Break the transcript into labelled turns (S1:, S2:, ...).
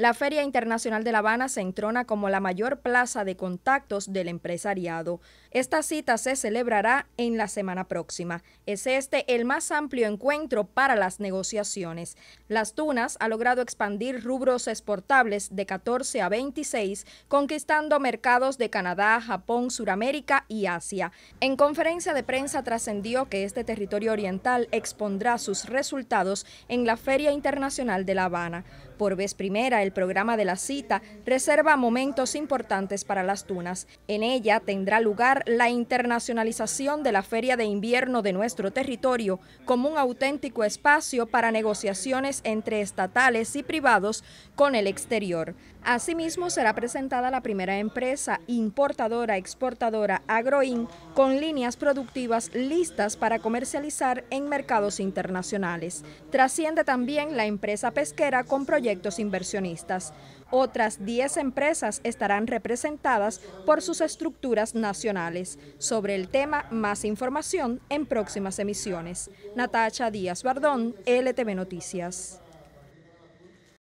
S1: La Feria Internacional de La Habana se entrona como la mayor plaza de contactos del empresariado. Esta cita se celebrará en la semana próxima. Es este el más amplio encuentro para las negociaciones. Las Tunas ha logrado expandir rubros exportables de 14 a 26, conquistando mercados de Canadá, Japón, Suramérica y Asia. En conferencia de prensa trascendió que este territorio oriental expondrá sus resultados en la Feria Internacional de La Habana. Por vez primera, programa de la cita reserva momentos importantes para las tunas. En ella tendrá lugar la internacionalización de la Feria de Invierno de nuestro territorio como un auténtico espacio para negociaciones entre estatales y privados con el exterior. Asimismo, será presentada la primera empresa importadora, exportadora Agroin con líneas productivas listas para comercializar en mercados internacionales. Trasciende también la empresa pesquera con proyectos inversionistas. Otras 10 empresas estarán representadas por sus estructuras nacionales. Sobre el tema, más información en próximas emisiones. Natacha Díaz Bardón, LTV Noticias.